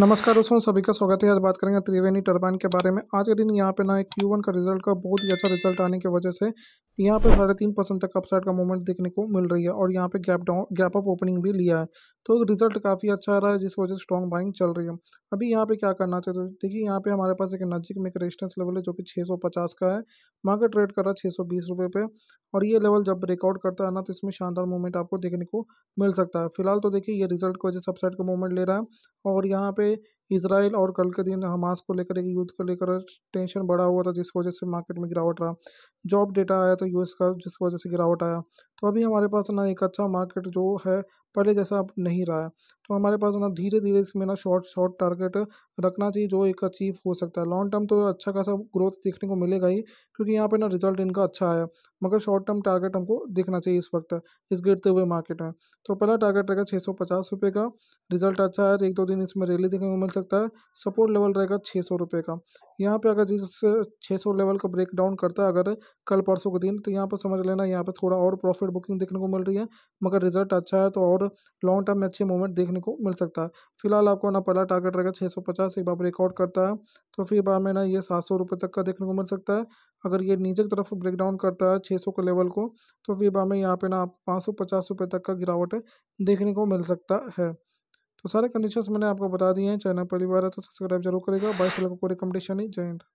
नमस्कार दोस्तों सभी का स्वागत है आज बात करेंगे त्रिवेणी टर्बाइन के बारे में आज के दिन यहाँ पे ना क्यू वन का रिजल्ट का बहुत ही अच्छा रिजल्ट आने की वजह से यहाँ पे साढ़े तीन परसेंट तक अपसाइड का मूवमेंट देखने को मिल रही है और यहाँ पे gap down gap up opening भी लिया है तो रिजल्ट काफ़ी अच्छा आ रहा है जिस वजह से स्ट्रॉन्ग बाइंग चल रही है अभी यहाँ पे क्या करना चाहते हैं देखिए यहाँ पे हमारे पास एक नज़दीक में एक रेजिस्टेंस लेवल है जो कि छः का है मार्केट ट्रेड कर रहा है छः सौ पे और ये लेवल जब ब्रेकआउट करता है ना तो इसमें शानदार मूवमेंट आपको देखने को मिल सकता है फिलहाल तो देखिए ये रिजल्ट की वजह से अपसाइड का मूवमेंट ले रहा है और यहाँ पे इसराइल और कल के दिन हमास को लेकर एक युद्ध को लेकर टेंशन बढ़ा हुआ था जिस वजह से मार्केट में गिरावट रहा जॉब डेटा आया तो यूएस का जिस वजह से गिरावट आया तो अभी हमारे पास ना एक अच्छा मार्केट जो है पहले जैसा अब नहीं रहा है तो हमारे पास ना धीरे धीरे इसमें ना शॉर्ट शॉर्ट टारगेट रखना चाहिए जो एक अचीव हो सकता है लॉन्ग टर्म तो अच्छा खासा ग्रोथ देखने को मिलेगा ही क्योंकि यहाँ पे ना रिजल्ट इनका अच्छा आया मगर शॉर्ट टर्म टारगेट हमको देखना चाहिए इस वक्त इस गिरते हुए मार्केट में तो पहला टारगेट रहेगा छः सौ पचास रुपये का रिजल्ट अच्छा आया तो एक दो दिन इसमें रैली देखने को मिल सकता है सपोर्ट लेवल रहेगा छः सौ रुपये का यहाँ पे अगर जिस छः सौ लेवल का ब्रेक डाउन करता है अगर कल परसों के दिन तो यहाँ पर समझ लेना यहाँ पर थोड़ा और प्रॉफिट बुकिंग देखने को मिल रही है मगर रिजल्ट अच्छा है तो और लॉन्ग टर्म में अच्छे मूवमेंट देखने को मिल सकता है फिलहाल आपको ना पहला टारगेट रहेगा छः सौ पचास एक बार ब्रेकआउट करता है तो फिर बाद में ना ये सात सौ रुपये तक का देखने को मिल सकता है अगर ये नीचे की तरफ ब्रेक डाउन करता है छः सौ के लेवल को तो फिर बाद में यहाँ पे ना आप पाँच सौ पचास रुपये तक का गिरावट देखने को मिल सकता है तो सारे कंडीशंस मैंने आपको बता दिए हैं चैनल पहली बार है तो सब्सक्राइब जरूर करेगा बाईस लोगों को रिकमेंडेशन ही जय हिंद